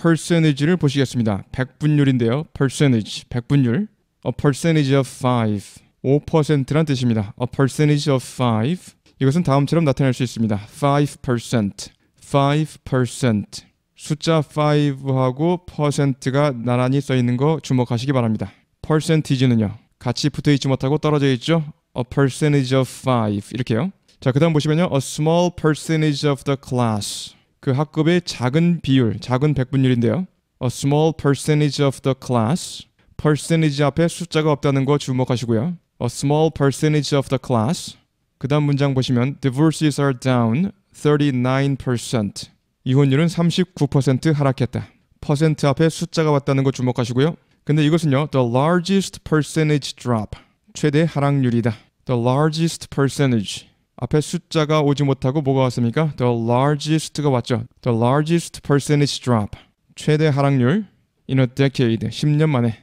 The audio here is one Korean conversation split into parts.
percentage를 보시겠습니다. 백분율인데요. percentage, 백분율. a percentage of 5. 5%란 뜻입니다. a percentage of 5. 이것은 다음처럼 나타낼 수 있습니다. 5%. 5%. 숫자 5하고 퍼센트가 나란히 써 있는 거 주목하시기 바랍니다. percentage는요. 같이 붙어 있지 못하고 떨어져 있죠. a percentage of 5 이렇게요. 자, 그다음 보시면요. a small percentage of the class. 그 학급의 작은 비율, 작은 백분율인데요. A small percentage of the class. percentage 앞에 숫자가 없다는 거 주목하시고요. A small percentage of the class. 그 다음 문장 보시면 divorces are down 39%. 이혼율은 39% 하락했다. 퍼센트 앞에 숫자가 왔다는 거 주목하시고요. 근데 이것은요. the largest percentage drop. 최대 하락률이다. the largest percentage. 앞에 숫자가 오지 못하고 뭐가 왔습니까? The largest가 왔죠. The largest percentage drop. 최대 하락률 in a decade. 10년 만에.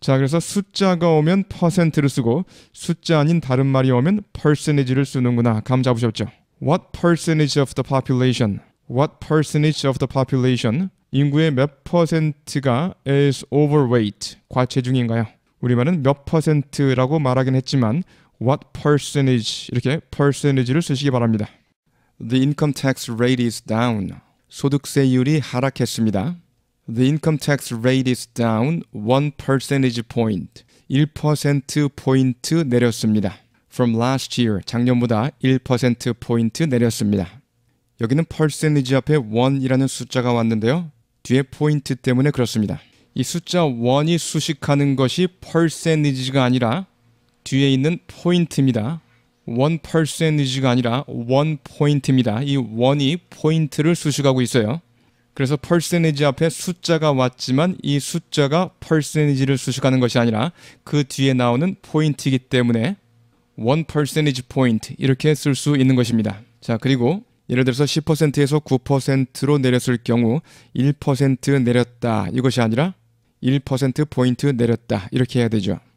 자, 그래서 숫자가 오면 퍼센트를 쓰고 숫자 아닌 다른 말이 오면 percentage를 쓰는구나. 감 잡으셨죠? What percentage of the population? What percentage of the population? 인구의 몇 퍼센트가 is overweight, 과체중인가요? 우리말은 몇 퍼센트라고 말하긴 했지만 what percentage 이렇게 percentage를 쓰시기 바랍니다. The income tax rate is down. 소득세율이 하락했습니다. The income tax rate is down 1 percentage point. 1% 포인트 내렸습니다. From last year 작년보다 1% 포인트 내렸습니다. 여기는 percentage 앞에 1이라는 숫자가 왔는데요. 뒤에 포인트 때문에 그렇습니다. 이 숫자 1이 수식하는 것이 percentage가 아니라 뒤에 있는 포인트입니다. 원퍼센 p e 가 아니라 원포인트입니다이원이 포인트를 수식하고 있어요. 그래서 퍼센 r c 앞에 숫자가 왔지만 이 숫자가 퍼센 r c 를 수식하는 것이 아니라 그 뒤에 나오는 포인트이기 때문에 원퍼센 p e r c e 이렇게 쓸 수 있는 것입니다. 자 그리고 예를 들어서 10%에서 9%로 내렸을 경우 1% 내렸다 이것이 아니라 1% 포인트 내렸다 이렇게 해야 되죠.